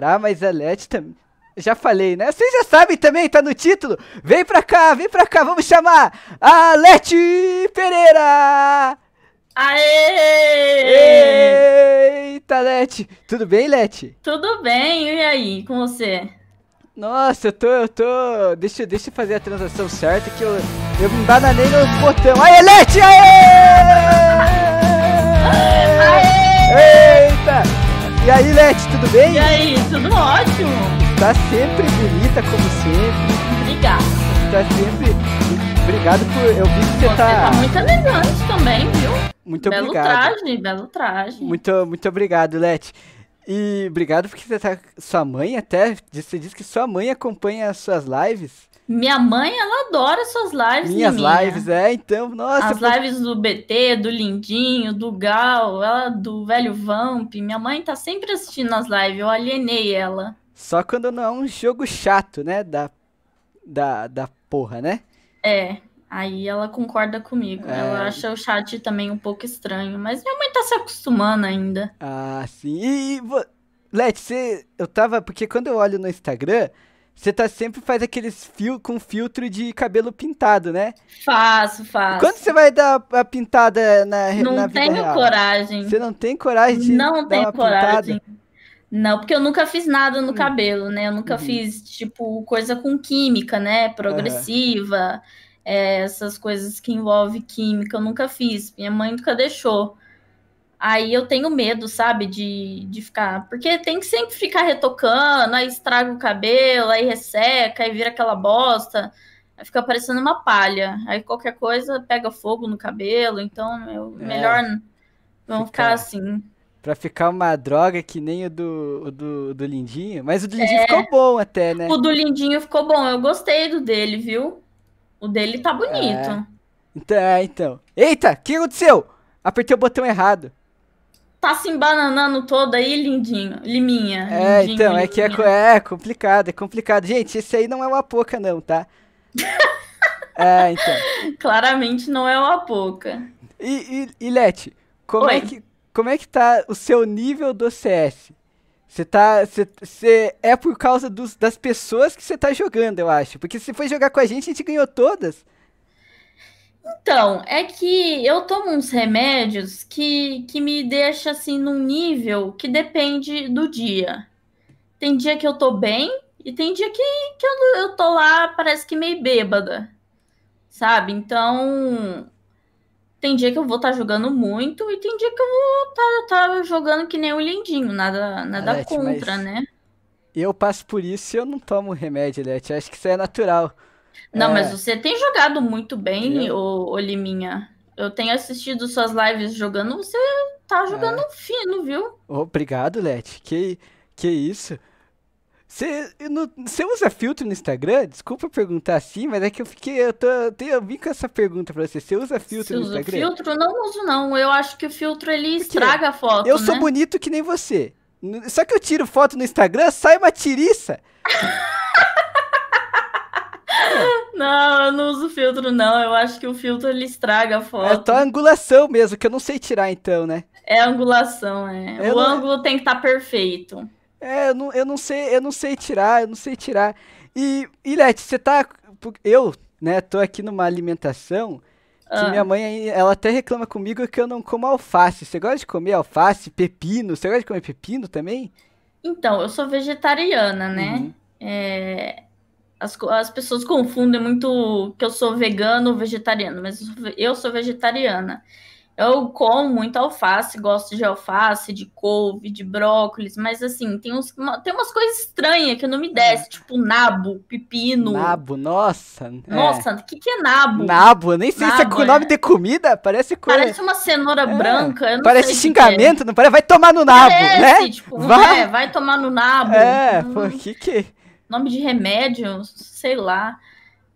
Ah, mas a é Let também. Já falei, né? Vocês já sabem também, tá no título. Vem pra cá, vem pra cá, vamos chamar a Leti Pereira! Aê! Eita, Leti! Tudo bem, Leti? Tudo bem, e aí, com você? Nossa, eu tô, eu tô... Deixa, deixa eu fazer a transação certa que eu, eu me bananei no botão. Aê, Leti! Aê! Aê! Eita! E aí, Leti, tudo bem? E aí, tudo ótimo. Está sempre bonita, como sempre. Obrigada. Está sempre. Obrigado por. Eu vi que você, você tá. tá muito elegante também, viu? Muito belo obrigado. Belo traje, belo traje. Muito, muito obrigado, Leti. E obrigado porque você tá. Sua mãe até. Você disse que sua mãe acompanha as suas lives. Minha mãe, ela adora suas lives. Minhas minha. lives, é, então, nossa. As lives do BT, do Lindinho, do Gal, ela, do Velho Vamp. Minha mãe tá sempre assistindo as lives, eu alienei ela. Só quando não é um jogo chato, né? Da, da, da porra, né? É, aí ela concorda comigo. É... Ela acha o chat também um pouco estranho, mas minha mãe tá se acostumando ainda. Ah, sim. E, Let, você. Eu tava. Porque quando eu olho no Instagram. Você tá sempre faz aqueles fio com filtro de cabelo pintado, né? Faço, faço. Quando você vai dar a pintada na Não na tenho real? coragem. Você não tem coragem de Não tenho coragem. Pintada? Não, porque eu nunca fiz nada no hum. cabelo, né? Eu nunca uhum. fiz tipo coisa com química, né? Progressiva, uhum. é, essas coisas que envolve química, eu nunca fiz. Minha mãe nunca deixou. Aí eu tenho medo, sabe, de, de ficar. Porque tem que sempre ficar retocando, aí estraga o cabelo, aí resseca, aí vira aquela bosta, aí fica parecendo uma palha. Aí qualquer coisa pega fogo no cabelo, então eu, é, melhor não ficar assim. Pra ficar uma droga que nem o do, o do, do Lindinho. Mas o do Lindinho é, ficou bom até, né? O do Lindinho ficou bom. Eu gostei do dele, viu? O dele tá bonito. É. Então, é, então. Eita, o que aconteceu? Apertei o botão errado tá se embananando toda aí, lindinho, liminha. É, lindinho, então, liminha. é que é, é, complicado, é complicado. Gente, esse aí não é uma pouca não, tá? é, então. Claramente não é uma pouca E, e, e Leti, como é, que, como é que tá o seu nível do CS? Você tá. Cê, cê é por causa dos, das pessoas que você tá jogando, eu acho. Porque se foi jogar com a gente, a gente ganhou todas. Então, é que eu tomo uns remédios que, que me deixa assim num nível que depende do dia. Tem dia que eu tô bem e tem dia que, que eu, eu tô lá, parece que meio bêbada. Sabe? Então, tem dia que eu vou estar tá jogando muito e tem dia que eu vou estar tá, tá jogando que nem o lindinho, nada, nada Alete, contra, né? Eu passo por isso e eu não tomo remédio, Leti. Acho que isso é natural. Não, é... mas você tem jogado muito bem, eu... Liminha. Eu tenho assistido suas lives jogando, você tá é. jogando é... fino, viu? Obrigado, Let. Que, que isso? Você, você usa filtro no Instagram? Desculpa perguntar assim, mas é que eu fiquei. Eu, tô, eu vim com essa pergunta pra você. Você usa filtro você no usa Instagram? Filtro? Não uso, não. Eu acho que o filtro ele estraga a foto. Eu né? sou bonito que nem você. Só que eu tiro foto no Instagram, sai uma tiriça. Não, eu não uso filtro, não. Eu acho que o filtro ele estraga a foto. É só a angulação mesmo, que eu não sei tirar então, né? É a angulação, é. Eu o não... ângulo tem que estar tá perfeito. É, eu não, eu não sei, eu não sei tirar, eu não sei tirar. E, e você tá. Eu, né, tô aqui numa alimentação que ah. minha mãe, ela até reclama comigo que eu não como alface. Você gosta de comer alface, pepino? Você gosta de comer pepino também? Então, eu sou vegetariana, né? Uhum. É, as, as pessoas confundem muito que eu sou vegano ou vegetariano, mas eu sou vegetariana. Eu como muito alface, gosto de alface, de couve, de brócolis, mas assim, tem, uns, tem umas coisas estranhas que eu não me desce, é. tipo nabo, pepino. Nabo, nossa. É. Nossa, o é. que, que é nabo? Nabo, eu nem sei nabo, se é o nome é. de comida, parece coisa. Parece uma cenoura é. branca. parece é. xingamento, não parece? Vai tomar no nabo, parece, né? Tipo, vai. vai tomar no nabo. É, hum. pô, que que nome de remédio, sei lá.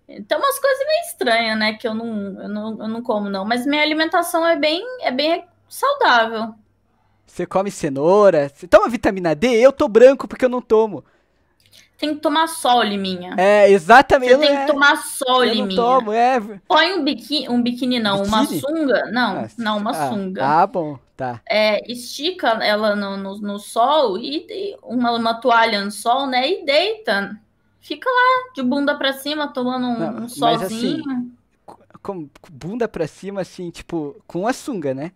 Então, umas coisas meio estranhas, né? Que eu não, eu não, eu não como, não. Mas minha alimentação é bem, é bem saudável. Você come cenoura? Você toma vitamina D? Eu tô branco porque eu não tomo tem que tomar sol, Liminha. É, exatamente. Você tem que é. tomar sol, eu Liminha. tomo, é. Põe um biquíni, um biquíni não, biquíni? uma sunga. Não, ah, não, uma ah, sunga. Ah, bom, tá. É, estica ela no, no, no sol e, uma, uma toalha no sol, né? E deita. Fica lá, de bunda pra cima, tomando um, não, um solzinho. Assim, com bunda pra cima, assim, tipo, com a sunga, né?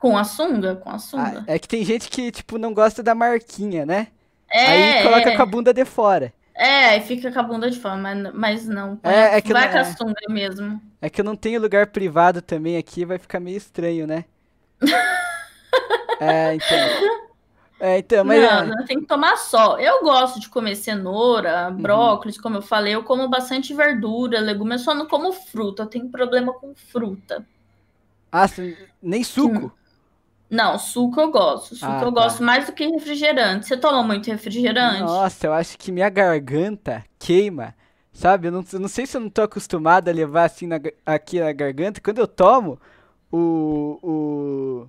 Com a sunga, com a sunga. Ah, é que tem gente que, tipo, não gosta da marquinha, né? É, aí coloca é. com a bunda de fora. É, fica com a bunda de fora, mas, mas não. É, é que vai com a é. sunga mesmo. É que eu não tenho lugar privado também aqui, vai ficar meio estranho, né? é, então. É, então, mas... Não, é. tem que tomar sol. Eu gosto de comer cenoura, uhum. brócolis, como eu falei, eu como bastante verdura, legumes, só não como fruta. Eu tenho problema com fruta. Ah, nem suco? Sim. Hum. Não, suco eu gosto. Suco ah, eu tá. gosto mais do que refrigerante. Você toma muito refrigerante? Nossa, eu acho que minha garganta queima. Sabe? Eu não, eu não sei se eu não tô acostumado a levar assim na, aqui na garganta. Quando eu tomo o. o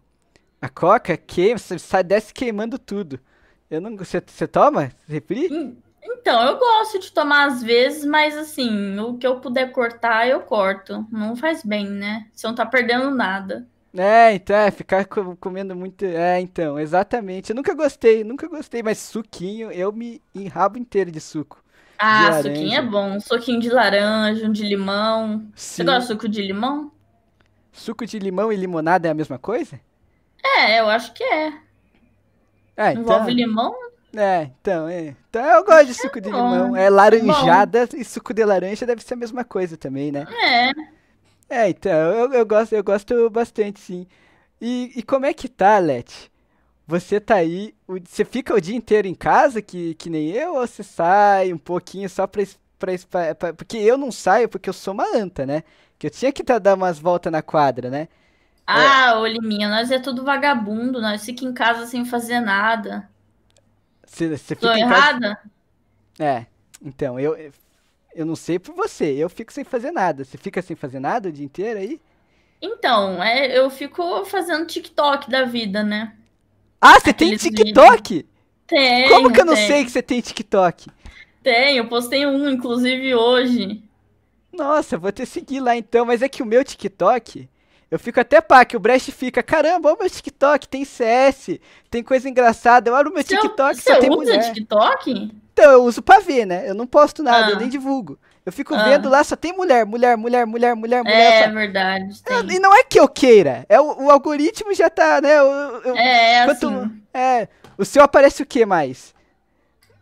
a coca queima, sai, desce queimando tudo. Eu não. Você, você toma? Refri? Então, eu gosto de tomar às vezes, mas assim, o que eu puder cortar, eu corto. Não faz bem, né? Você não tá perdendo nada. É, então, é, ficar comendo muito. É, então, exatamente. Eu nunca gostei, nunca gostei, mas suquinho, eu me enrabo inteiro de suco. Ah, de suquinho é bom. suquinho de laranja, um de limão. Sim. Você gosta de suco de limão? Suco de limão e limonada é a mesma coisa? É, eu acho que é. é então... Envolve limão? É, então, é. Então eu gosto de é suco é de limão. É laranjada bom. e suco de laranja deve ser a mesma coisa também, né? É. É, então, eu, eu, gosto, eu gosto bastante, sim. E, e como é que tá, Let? Você tá aí, você fica o dia inteiro em casa, que, que nem eu, ou você sai um pouquinho só pra, pra, pra Porque eu não saio, porque eu sou uma anta, né? Que eu tinha que tá, dar umas voltas na quadra, né? Ah, é. nós é tudo vagabundo, nós fica em casa sem fazer nada. Você, fica Tô errada? Casa... É, então, eu eu não sei por você, eu fico sem fazer nada. Você fica sem fazer nada o dia inteiro aí? Então, é, eu fico fazendo TikTok da vida, né? Ah, você tem TikTok? Tem. Tenho, Como que eu não tenho. sei que você tem TikTok? Tenho, postei um, inclusive, hoje. Nossa, vou ter que seguir lá então, mas é que o meu TikTok eu fico até pá, que o Brecht fica, caramba, olha o meu TikTok, tem CS, tem coisa engraçada, olha o meu é TikTok, só é tem mulher. Você usa TikTok? Então, eu uso pra ver, né? Eu não posto nada, ah. eu nem divulgo. Eu fico ah. vendo lá, só tem mulher, mulher, mulher, mulher, mulher, mulher. É só... É verdade. Tem. E não é que eu queira, é o, o algoritmo já tá, né? Eu, eu, é, é quanto... assim. É, o seu aparece o que mais?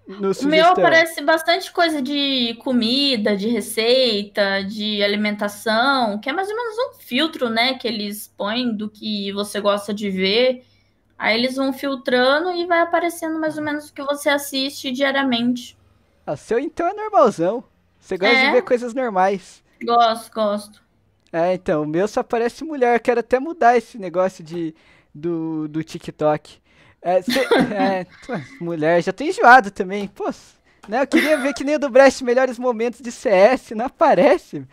O meu aparece bastante coisa de comida, de receita, de alimentação, que é mais ou menos um filtro, né? Que eles põem do que você gosta de ver. Aí eles vão filtrando e vai aparecendo mais ou menos o que você assiste diariamente. Ah, seu então é normalzão. Você gosta é. de ver coisas normais. Gosto, gosto. É, então, o meu só aparece mulher. Eu quero até mudar esse negócio de do, do TikTok. É, é, mulher, já tô enjoado também. Pô, né, eu queria ver que nem o do Brecht melhores momentos de CS, não aparece.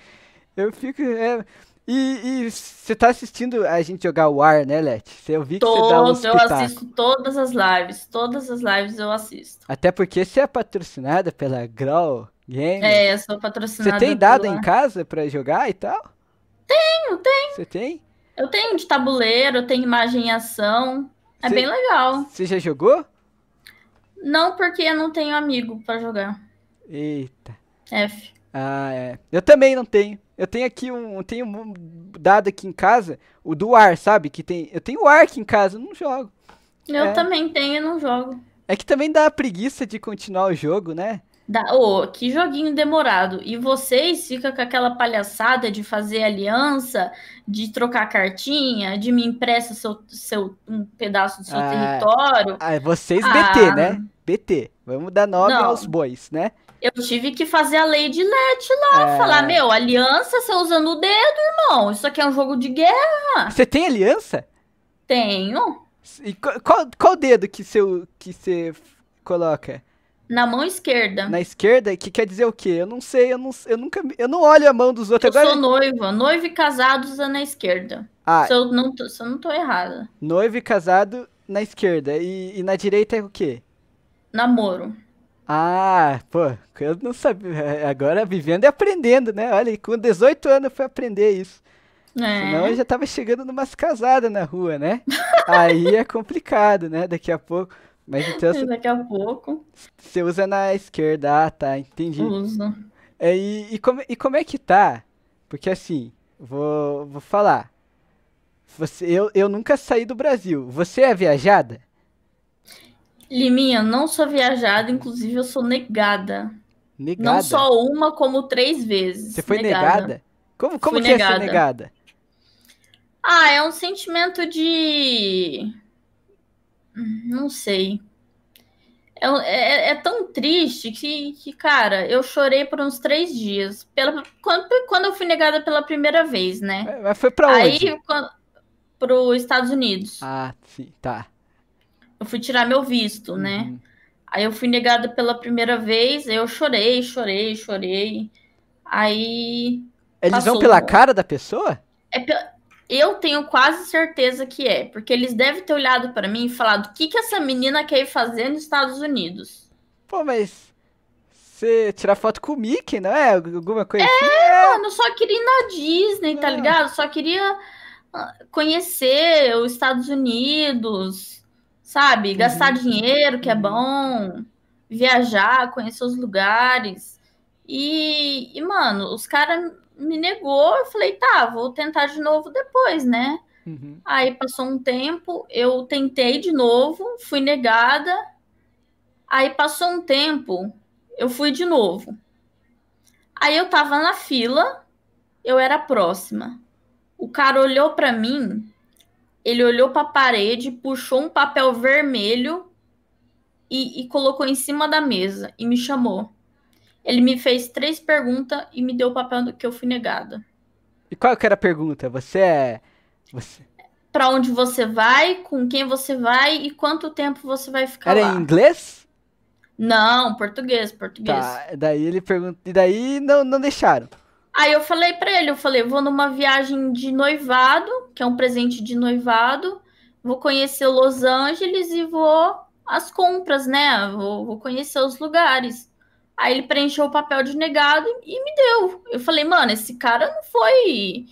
Eu fico. É, e você tá assistindo a gente jogar o ar, né, Let? Eu vi que você dá um Eu assisto todas as lives, todas as lives eu assisto. Até porque você é patrocinada pela Grow Game. É, eu sou patrocinada. Você tem dado pela... em casa para jogar e tal? Tenho, tenho. Você tem? Eu tenho de tabuleiro, eu tenho imagem e ação. É cê, bem legal. Você já jogou? Não, porque eu não tenho amigo para jogar. Eita. F. Ah, é. Eu também não tenho. Eu tenho aqui um. Tenho um dado aqui em casa, o do ar, sabe? Que tem. Eu tenho o ar aqui em casa, não jogo. Eu é. também tenho e não jogo. É que também dá preguiça de continuar o jogo, né? Da, oh, que joguinho demorado. E vocês ficam com aquela palhaçada de fazer aliança, de trocar cartinha, de me empresta seu, seu, um pedaço do seu ah, território. Ah, é vocês ah, BT, né? BT. Vamos dar nome não, aos bois, né? Eu tive que fazer a lei de Let lá, é... falar, meu, aliança você usando o dedo, irmão. Isso aqui é um jogo de guerra. Você tem aliança? Tenho. E qual, qual dedo que, seu, que você coloca? Na mão esquerda. Na esquerda, que quer dizer o quê? Eu não sei, eu, não, eu nunca. Eu não olho a mão dos outros. Eu Agora... sou noiva. Noiva e casado usa na esquerda. Ah. Se eu não tô, se eu não tô errada. Noivo e casado na esquerda. E, e, na direita é o quê? Namoro. Ah, pô, eu não sabia. Agora vivendo e aprendendo, né? Olha, com 18 anos eu fui aprender isso. É. Senão eu já tava chegando numas casadas na rua, né? Aí é complicado, né? Daqui a pouco. Mas então. Daqui a pouco. Você usa na esquerda, ah, tá, entendi. Uso. É, e, e, como, e como é que tá? Porque assim, vou, vou falar. Você, eu, eu nunca saí do Brasil. Você é viajada? Liminha, não sou viajada, inclusive eu sou negada. Negada? Não só uma, como três vezes. Você foi negada? negada? Como, como que negada. é ser negada? Ah, é um sentimento de não sei. É, é, é, é, tão triste que, que, cara, eu chorei por uns três dias. Pela, quando, quando eu fui negada pela primeira vez, né? É, mas foi pra Aí, onde? Aí, para os Estados Unidos. Ah, sim, tá. Eu fui tirar meu visto, né? uhum. né? Aí eu fui negada pela primeira vez, eu chorei, chorei, chorei. Aí. Eles passou. vão pela cara da pessoa? É pela. Eu tenho quase certeza que é, porque eles devem ter olhado para mim e falado o que, que essa menina quer ir fazer nos Estados Unidos. Pô, mas você tirar foto com o Mickey, não é? Alguma coisa é, assim? É, mano, só queria ir na Disney, tá não. tá ligado? Só queria ah, conhecer os Estados Unidos, sabe? Gastar dinheiro, que é uhum. bom, viajar, conhecer os lugares. E, e mano, os caras me negou, eu falei, tá, vou tentar de novo depois, né? Uhum. Aí passou um tempo, eu tentei de novo, fui negada. Aí passou um tempo, eu fui de novo. Aí eu tava na fila, eu era próxima. O cara olhou para mim, ele olhou para a parede, puxou um papel vermelho e, e colocou em cima da mesa e me chamou. Ele me fez três perguntas e me deu o papel que eu fui negada. E qual que era a pergunta? Você é. Você... Pra onde você vai, com quem você vai e quanto tempo você vai ficar era lá. Era em inglês? Não, português, português. Tá, daí ele pergunta. E daí não, não deixaram. Aí eu falei para ele, eu falei, vou numa viagem de noivado, que é um presente de noivado, vou conhecer Los Angeles e vou às compras, né? Vou, vou conhecer os lugares. Aí ele preencheu o papel de negado e me deu. Eu falei, mano, esse cara não foi.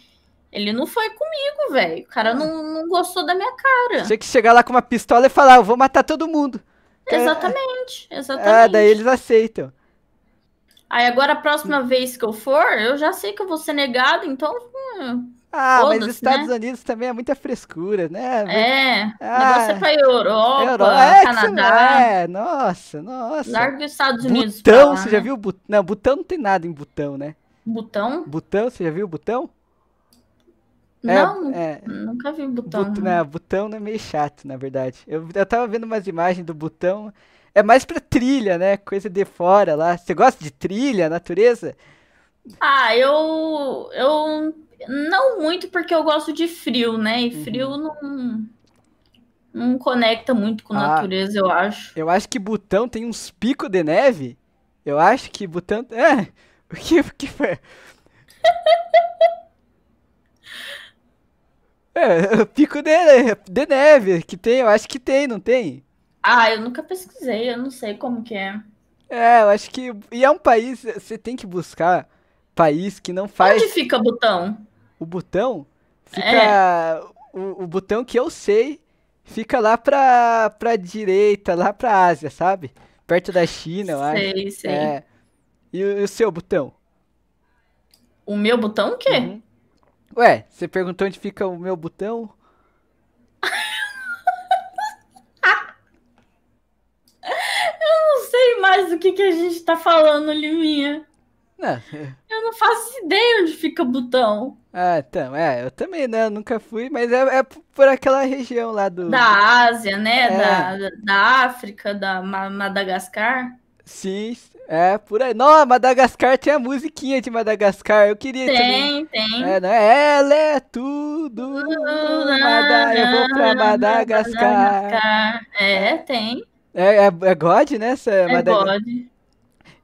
Ele não foi comigo, velho. O cara não, não gostou da minha cara. Tem que chegar lá com uma pistola e falar, eu vou matar todo mundo. É. Exatamente, é, exatamente. Ah, daí eles aceitam. Aí agora a próxima vez que eu for, eu já sei que eu vou ser negado, então. Hum, ah, mas Estados né? Unidos também é muita frescura, né? É, ah, negócio é pra Europa, Europa é, Canadá. É, nossa, nossa. Larga dos Estados Unidos. Butão, você né? já viu Butão? Não, Butão não tem nada em Butão, né? Butão? Butão, você já viu Butão? É, não, é, é, nunca vi Butão. But, né? Butão é meio chato, na verdade. Eu, eu tava vendo umas imagens do Butão. É mais pra trilha, né? Coisa de fora lá. Você gosta de trilha, natureza? Ah, eu. Eu não muito, porque eu gosto de frio, né? E uhum. frio uhum. não não conecta muito com a ah, natureza, eu acho. Eu acho que Butão tem uns picos de neve. Eu acho que Butão. É, o que, o que foi? é, pico de, de neve que tem, eu acho que tem, não tem? Ah, eu nunca pesquisei, eu não sei como que é. É, eu acho que. E é um país, você tem que buscar país que não faz. Onde fica Butão? o botão fica. É. O, o botão que eu sei fica lá pra, pra direita, lá pra Ásia, sabe? Perto da China, eu sei, acho. Sei, sei. É. E, e, o seu botão? O meu botão o quê? Uhum. Ué, você perguntou onde fica o meu botão? eu não sei mais do que, que a gente tá falando, Liminha. Não. Eu não faço ideia onde fica o botão. Ah, então, é, eu também, né? Eu nunca fui, mas é, é, por aquela região lá do. Da Ásia, né? É. Da, da África, da Madagascar. Sim, é, por aí. Não, Madagascar tinha musiquinha de Madagascar, eu queria Tem, também. tem. É, né, Ela é tudo. Mada... Eu vou pra Madagascar. Madagascar. É, tem. É, é, é God, né? Essa é Madagascar. God.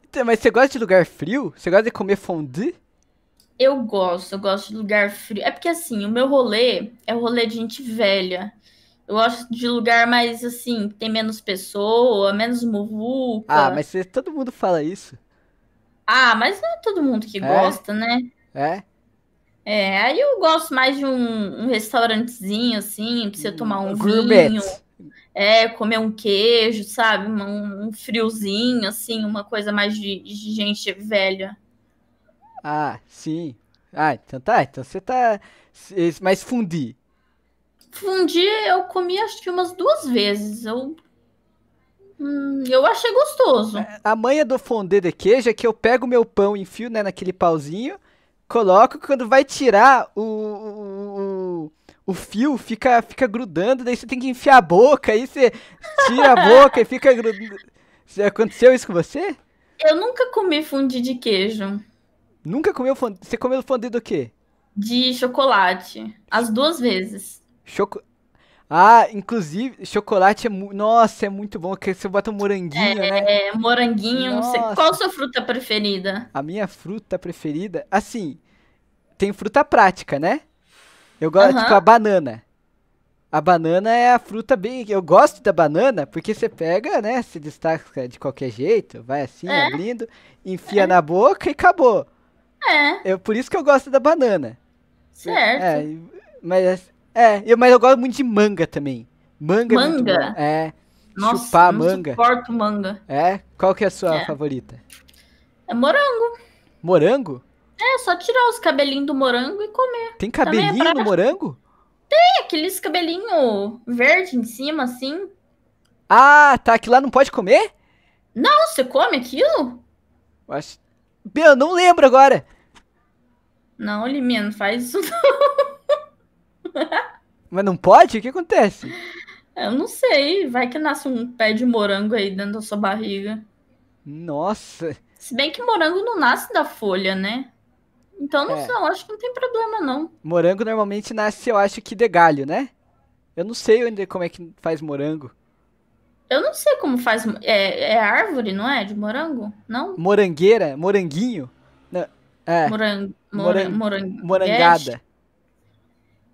Então, mas você gosta de lugar frio? Você gosta de comer fondue? Eu gosto, eu gosto de lugar frio. É porque assim, o meu rolê é o rolê de gente velha. Eu gosto de lugar mais assim, tem menos pessoa, menos muvuca. Ah, mas você, todo mundo fala isso. Ah, mas não é todo mundo que é? gosta, né? É. É, aí eu gosto mais de um, um restaurantezinho, assim, pra você tomar um Gourmet. vinho. É, comer um queijo, sabe? Um, um friozinho, assim, uma coisa mais de, de gente velha. Ah, sim. Ah, então tá. Então você tá. Mas fundi. Fundi eu comi acho que umas duas vezes. Eu. Hum, eu achei gostoso. A manha do fondê de queijo é que eu pego meu pão, enfio né, naquele pauzinho, coloco, quando vai tirar o, o, o fio, fica, fica grudando, daí você tem que enfiar a boca, aí você tira a boca e fica grudando. Aconteceu isso com você? Eu nunca comi fundi de queijo. Nunca comeu fondue? Você comeu fondue do quê? De chocolate. As duas vezes. Choco... Ah, inclusive, chocolate é. Mu... Nossa, é muito bom. Porque você bota um moranguinho, é, né? É, moranguinho. Você... Qual a sua fruta preferida? A minha fruta preferida? Assim, tem fruta prática, né? Eu gosto, uhum. tipo, a banana. A banana é a fruta bem. Eu gosto da banana porque você pega, né? Se destaca de qualquer jeito, vai assim, é. abrindo, enfia é. na boca e acabou. É. é. Por isso que eu gosto da banana. Certo. É, mas, é, é eu, mas eu gosto muito de manga também. Manga? É manga? É. Nossa, chupar não manga. suporto manga. É? Qual que é a sua é. favorita? É morango. Morango? É, só tirar os cabelinhos do morango e comer. Tem é cabelinho é no morango? Tem, aqueles cabelinho verde em cima, assim. Ah, tá. Que lá não pode comer? Não, você come aquilo? Eu acho... eu não lembro agora. Não, Liminha, não faz isso não. Mas não pode? O que acontece? Eu não sei. Vai que nasce um pé de morango aí dentro da sua barriga. Nossa! Se bem que morango não nasce da folha, né? Então não é. sei, eu acho que não tem problema, não. Morango normalmente nasce, eu acho que de galho, né? Eu não sei ainda como é que faz morango. Eu não sei como faz. É, é árvore, não é? De morango? Não? Morangueira? Moranguinho? É. morangada.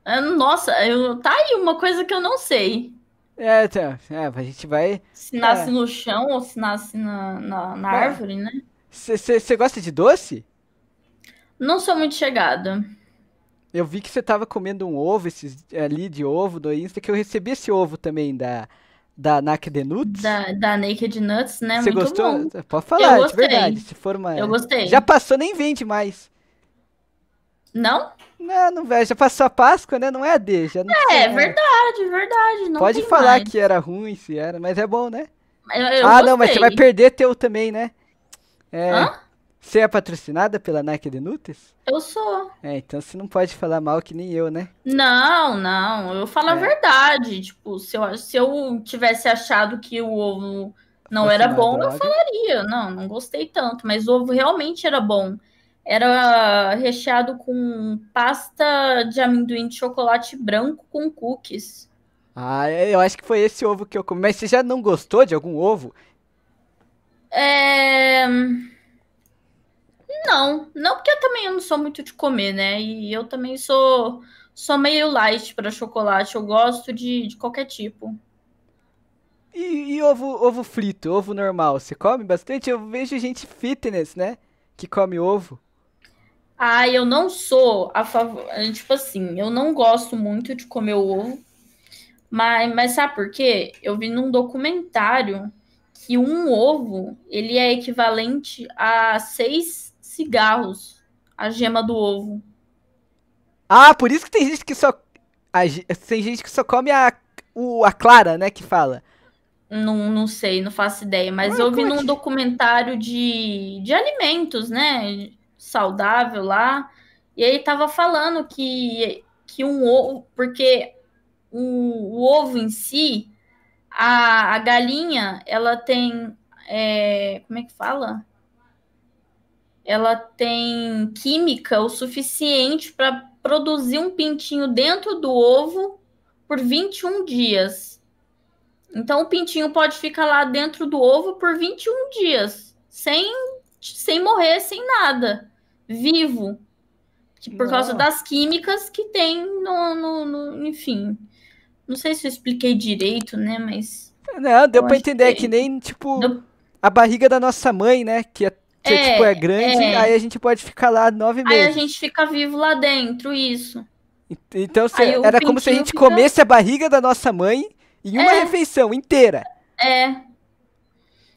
Ah, nossa, eu, tá aí uma coisa que eu não sei. É, tá, é a gente vai. Se nasce é. no chão ou se nasce na, na, na árvore, né? Você gosta de doce? Não sou muito chegada. Eu vi que você tava comendo um ovo esses, ali de ovo do Insta, que eu recebi esse ovo também da, da Naked Nuts. Da, da Naked Nuts, né? Você Muito gostou? Bom. Pode falar, eu de verdade. Se for uma... Eu gostei. Já passou, nem vende mais. Não? Não, não velho. Já passou a Páscoa, né? Não é a D. Já não é, é verdade, verdade. Não Pode falar mais. que era ruim, se era, mas é bom, né? Eu, eu ah, gostei. não, mas você vai perder teu também, né? É. Hã? Você é patrocinada pela Nike de Nutris? Eu sou. É, então você não pode falar mal que nem eu, né? Não, não. Eu falo é. a verdade. Tipo, se eu, se eu tivesse achado que o ovo não era bom, droga. eu falaria. Não, não gostei tanto. Mas o ovo realmente era bom. Era recheado com pasta de amendoim de chocolate branco com cookies. Ah, é, eu acho que foi esse ovo que eu comi. Mas você já não gostou de algum ovo? É. Não, não porque eu também não sou muito de comer, né? E eu também sou, sou meio light para chocolate. Eu gosto de, de qualquer tipo. E, e, ovo, ovo frito, ovo normal, você come bastante? Eu vejo gente fitness, né? Que come ovo. Ah, eu não sou a favor. Eh, tipo assim, eu não gosto muito de comer o ovo. Mas, mas sabe por quê? Eu vi num documentário que um ovo ele é equivalente a seis cigarros. A gema do ovo. Ah, por isso que tem gente que só. A, tem gente que só come a, o, a clara, né? Que fala. Não, não sei, não faço ideia. Mas ah, eu vi é num que... documentário de, de alimentos, né? Saudável lá. E aí tava falando que, que um ovo. Porque o, o ovo em si, a, a galinha, ela tem. É, como é que fala? ela tem química o suficiente para produzir um pintinho dentro do ovo por 21 dias. Então o pintinho pode ficar lá dentro do ovo por 21 dias, sem sem morrer, sem nada, vivo. Por Nossa. causa das químicas que tem no, no, no, Enfim. Não sei se eu expliquei direito, né? Mas. Não, deu para entender. É que... que é. nem, tipo, deu... a barriga da nossa mãe, né? Que é é, tipo, é grande, é. aí a gente pode ficar lá nove meses. Aí a gente fica vivo lá dentro, isso. Então se, era como se a gente fica... comesse a barriga da nossa mãe em uma é. refeição inteira. É.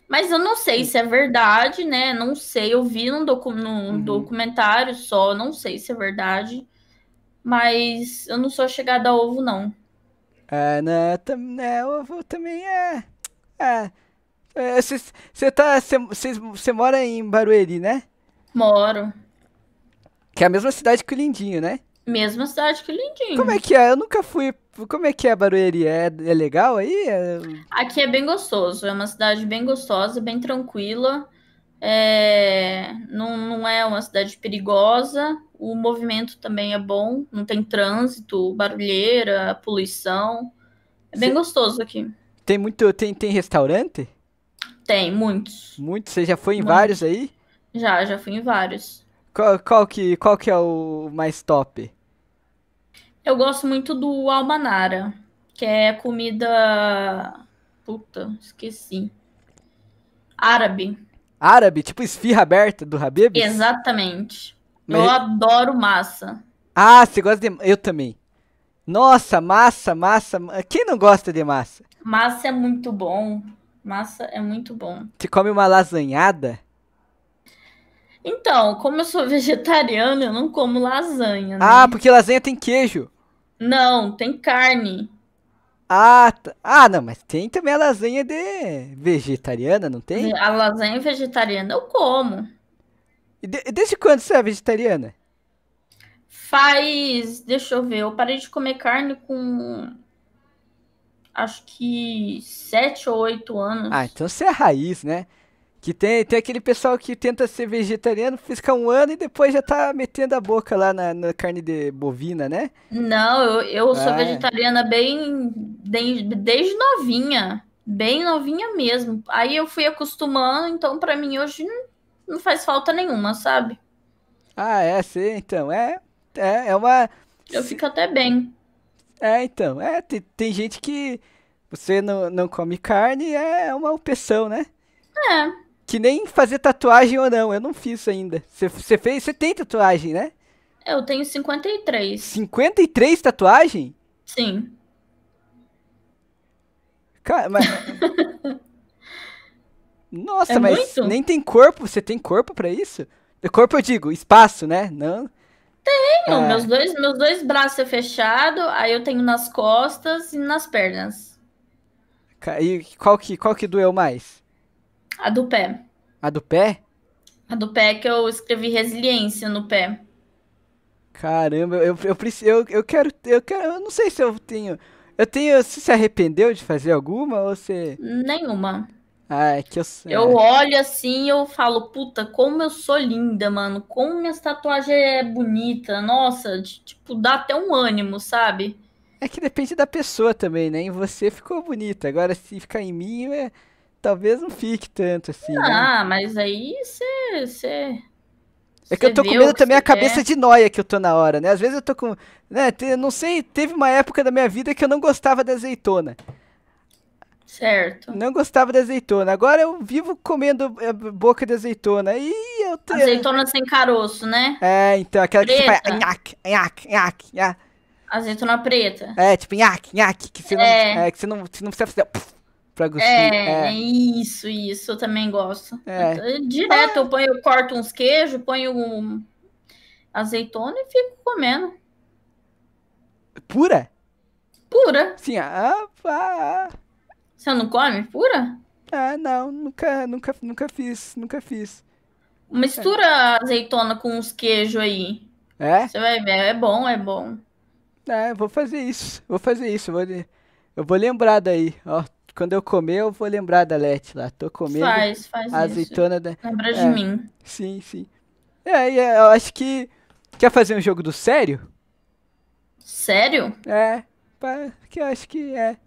Mas eu não sei se é verdade, né? Não sei. Eu vi num, docu num uhum. documentário só, não sei se é verdade. Mas eu não sou chegada a ovo, não. É, né? tam, né, ovo também é. É. Você é, tá. Você mora em Barueri, né? Moro. Que é a mesma cidade que o Lindinho, né? Mesma cidade que o Lindinho. Como é que é? Eu nunca fui. Como é que é Barueri? É, é legal aí? É... Aqui é bem gostoso. É uma cidade bem gostosa, bem tranquila. É... Não, não é uma cidade perigosa. O movimento também é bom. Não tem trânsito, barulheira, poluição. É bem Cê... gostoso aqui. Tem muito. Tem, tem restaurante? Tem, muitos. Muitos? Você já foi em muitos. vários aí? Já, já fui em vários. Qual, qual, que, qual que é o mais top? Eu gosto muito do Almanara, que é comida. Puta, esqueci. Árabe. Árabe? Tipo esfirra aberta do Habib? Exatamente. Mas... Eu adoro massa. Ah, você gosta de. Eu também. Nossa, massa, massa. Quem não gosta de massa? Massa é muito bom. Massa é muito bom. Você come uma lasanhada? Então, como eu sou vegetariana, eu não como lasanha. Né? Ah, porque lasanha tem queijo. Não, tem carne. Ah, tá. ah, não, mas tem também a lasanha de vegetariana, não tem? A lasanha vegetariana eu como. E de, desde quando você é vegetariana? Faz, deixa eu ver, eu parei de comer carne com acho que sete ou oito anos. Ah, então você é raiz, né? Que tem, tem aquele pessoal que tenta ser vegetariano, fica um ano e depois já tá metendo a boca lá na, na carne de bovina, né? Não, eu, eu ah. sou vegetariana bem desde novinha. Bem novinha mesmo. Aí eu fui acostumando, então para mim hoje não, não faz falta nenhuma, sabe? Ah, é, sim, então. É, é, é uma. Eu fico até bem. É, então. É, tem, tem gente que você não, não come carne é uma opção, né? É. Que nem fazer tatuagem ou não, eu não fiz ainda. Você, você fez, você tem tatuagem, né? Eu tenho 53. 53 tatuagem? Sim. Cara, mas... Nossa, é mas muito? nem tem corpo, você tem corpo para isso? Corpo eu digo, espaço, né? Não. Tenho, é. meus, dois, meus dois braços é fechado, aí eu tenho nas costas e nas pernas. E qual que, qual que doeu mais? A do pé. A do pé? A do pé que eu escrevi resiliência no pé. Caramba, eu, eu, eu, eu quero. Eu quero. Eu não sei se eu tenho. Eu tenho. Você se arrependeu de fazer alguma ou você. Nenhuma. Ah, é que eu sei. Eu olho assim eu falo, puta, como eu sou linda, mano. Como minha tatuagem é bonita. Nossa, tipo, dá até um ânimo, sabe? É que depende da pessoa também, né? Em você ficou bonita. Agora, se ficar em mim, é... talvez não fique tanto assim. Né? Ah, né? mas aí você. Cê... É que eu tô com medo também a cabeça quer. de noia que eu tô na hora, né? Às vezes eu tô com. Né, não sei, teve uma época da minha vida que eu não gostava da azeitona. Certo. Não gostava de azeitona. Agora eu vivo comendo eh, boca de azeitona. E eu tenho... Azeitona sem caroço, né? É, então, aquela tipo, é preta. que você faz. Nhaque, nhaque, nhaque, nhaque. Azeitona preta. É, tipo, nhaque, nhaque, que você é. não. É, que você não, você não precisa fazer. Pra é, gostar. É, é, isso, isso, eu também gosto. É. Direto, ah. eu ponho, eu corto uns queijos, ponho um azeitona e fico comendo. Pura? Pura. Sim, ah, ah. Você não come pura? Ah, não, nunca, nunca, nunca fiz, nunca fiz. Mistura é. azeitona com os queijos aí. É? Você vai ver, é bom, é bom. É, vou fazer isso, vou fazer isso, vou, eu vou lembrar daí, ó. Quando eu comer, eu vou lembrar da Leti, lá. Tô comendo faz, faz azeitona isso. da. Lembra é, de mim. Sim, sim. É, é, eu acho que. Quer fazer um jogo do sério? Sério? É, que eu acho que é.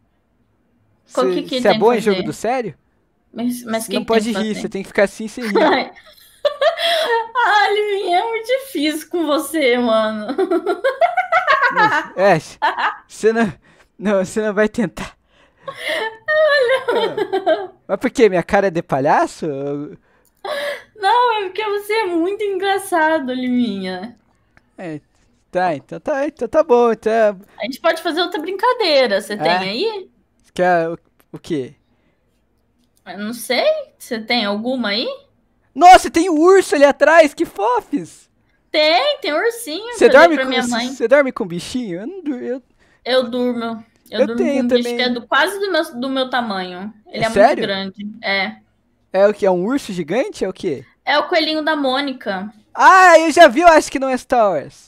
Você é boa em jogo do sério? Mas, mas que não que pode rir, você tem que ficar assim sem rir. Ai, é muito difícil com você, mano. é, você não, não, você não vai tentar. Olha. Mas por que? Minha cara é de palhaço? Não, é porque você é muito engraçado, Liminha. É, tá, então tá, então tá bom. Então... É A gente pode fazer outra brincadeira, você é. tem aí? Quer o, o quê? Eu não sei. Você tem alguma aí? Nossa, tem o um urso ali atrás, que fofes! Tem, tem um ursinho. Você dorme, com, minha mãe. Você dorme com bichinho? Eu não durmo. Eu... eu durmo. Eu, eu durmo tenho com um também. bicho que é do, quase do meu, do meu tamanho. Ele é, é muito grande. É. É o que? É um urso gigante? É o quê? É o coelhinho da Mônica. Ah, eu já vi, eu acho que não é Star Wars.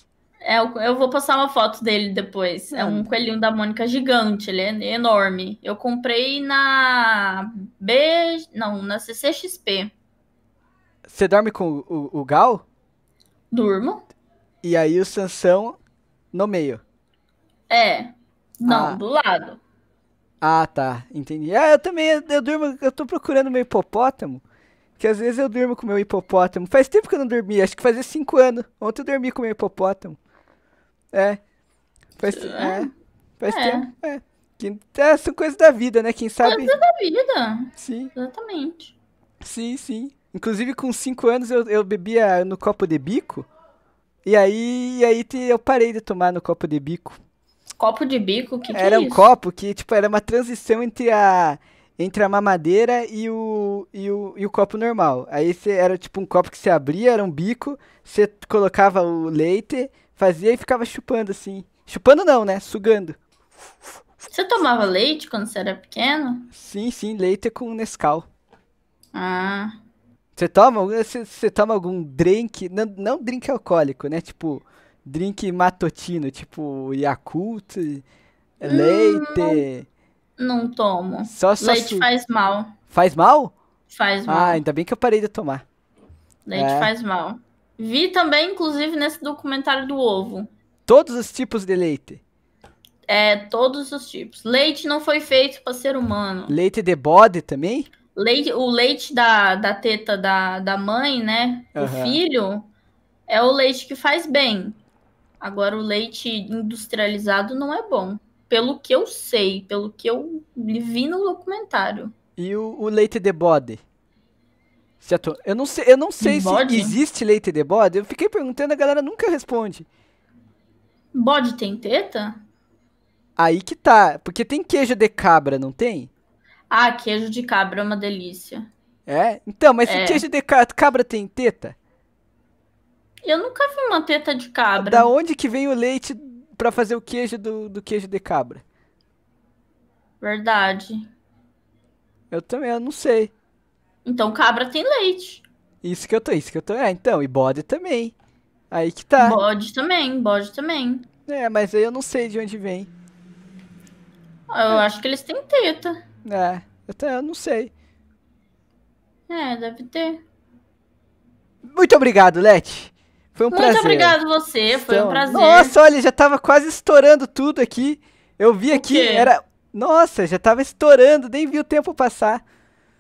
É, eu vou passar uma foto dele depois. É um ah. coelhinho da Mônica gigante, ele é enorme. Eu comprei na B. Não, na CCXP. Você dorme com o, o, Gal? Durmo. E aí o Sansão no meio. É. Não, ah. do lado. Ah, tá. Entendi. Ah, eu também, eu, durmo, eu tô procurando meu hipopótamo. Que às vezes eu durmo com meu hipopótamo. Faz tempo que eu não dormi, acho que fazia 5 anos. Ontem eu dormi com meu hipopótamo. É. Faz, é. é. Faz é. tempo. É. Que, é, são coisas da vida, né? Quem sabe. Coisas da vida. Sim. Exatamente. Sim, sim. Inclusive, com 5 anos eu, eu bebia no copo de bico. E aí, e aí eu parei de tomar no copo de bico. Copo de bico? Que, que era é um copo que, tipo, era uma transição entre a entre a mamadeira e o, e o, e o copo normal. Aí cê, era tipo um copo que você abria, era um bico, você colocava o leite, Fazia e ficava chupando assim. Chupando não, né? Sugando. Você tomava leite quando você era pequeno? Sim, sim, leite é com Nescau. Ah. Você toma, você, você toma algum drink, não, não drink alcoólico, né? Tipo, drink matotino, tipo Yakult, hum, leite. Não, não tomo. Só, só leite su... faz mal. Faz mal? Faz ah, mal. Ah, ainda bem que eu parei de tomar. Leite é. faz mal. Vi também, inclusive, nesse documentário do ovo. Todos os tipos de leite. É, todos os tipos. Leite não foi feito para ser humano. Leite de bode também? Leite, o leite da, da teta da, da mãe, né? Uhum. O filho é o leite que faz bem. Agora, o leite industrializado não é bom. Pelo que eu sei, pelo que eu vi no documentário. E o, o leite de bode? Se atu... Eu não sei, eu não sei se existe leite de bode. Eu fiquei perguntando, a galera nunca responde. Bode tem teta? Aí que tá. Porque tem queijo de cabra, não tem? Ah, queijo de cabra é uma delícia. É? Então, mas é. queijo de cabra tem teta? Eu nunca vi uma teta de cabra. Da onde que vem o leite para fazer o queijo do, do queijo de cabra? Verdade. Eu também, eu não sei. Então cabra tem leite. Isso que eu tô, isso que eu tô. É, então, e bode também. Aí que tá. Bode também, bode também. É, mas aí eu não sei de onde vem. Ah, eu é. acho que eles têm teta. É, até eu não sei. É, deve ter. Muito obrigado, Leti. Foi um Muito prazer. Muito obrigado você, foi então, um prazer. Nossa, olha, já tava quase estourando tudo aqui. Eu vi aqui, era. Nossa, já tava estourando, nem vi o tempo passar.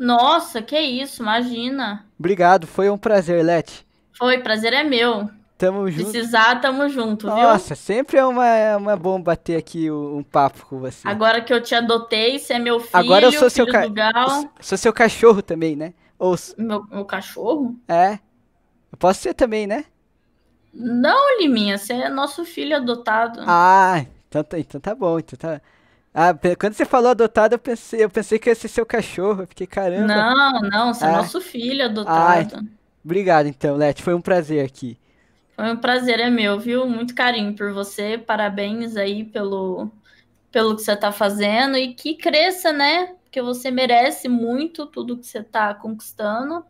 Nossa, que isso, imagina. Obrigado, foi um prazer, Leti. Foi, prazer é meu. Tamo junto. Precisar, tamo junto, Nossa, viu? Nossa, sempre é uma, é uma bom bater aqui um papo com você. Agora que eu te adotei, você é meu filho, Agora eu sou seu cachorro, Sou seu cachorro também, né? Ou... Meu, meu cachorro? É. Eu posso ser também, né? Não, Liminha, você é nosso filho adotado. Ah, então, tá, então tá bom, então tá... Ah, quando você falou adotado, eu pensei, eu pensei que ia ser seu cachorro. Eu fiquei, caramba. Não, não, você é ah. nosso filho adotado. Ah, obrigado, então, Leti. Foi um prazer aqui. Foi um prazer, é meu, viu? Muito carinho por você. Parabéns aí pelo, pelo que você está fazendo e que cresça, né? Porque você merece muito tudo que você está conquistando.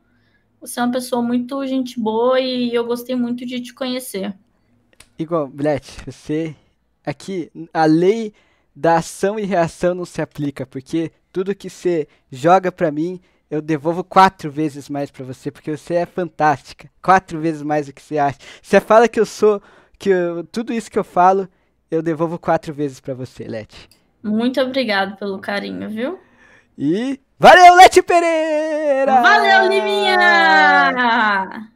Você é uma pessoa muito gente boa e eu gostei muito de te conhecer. Igual, Leti, você aqui, a lei da ação e reação não se aplica, porque tudo que você joga para mim, eu devolvo quatro vezes mais para você, porque você é fantástica. Quatro vezes mais do que você acha. Você fala que eu sou, que eu, tudo isso que eu falo, eu devolvo quatro vezes para você, Leti. Muito obrigado pelo carinho, viu? E valeu, Leti Pereira! Valeu, Liminha!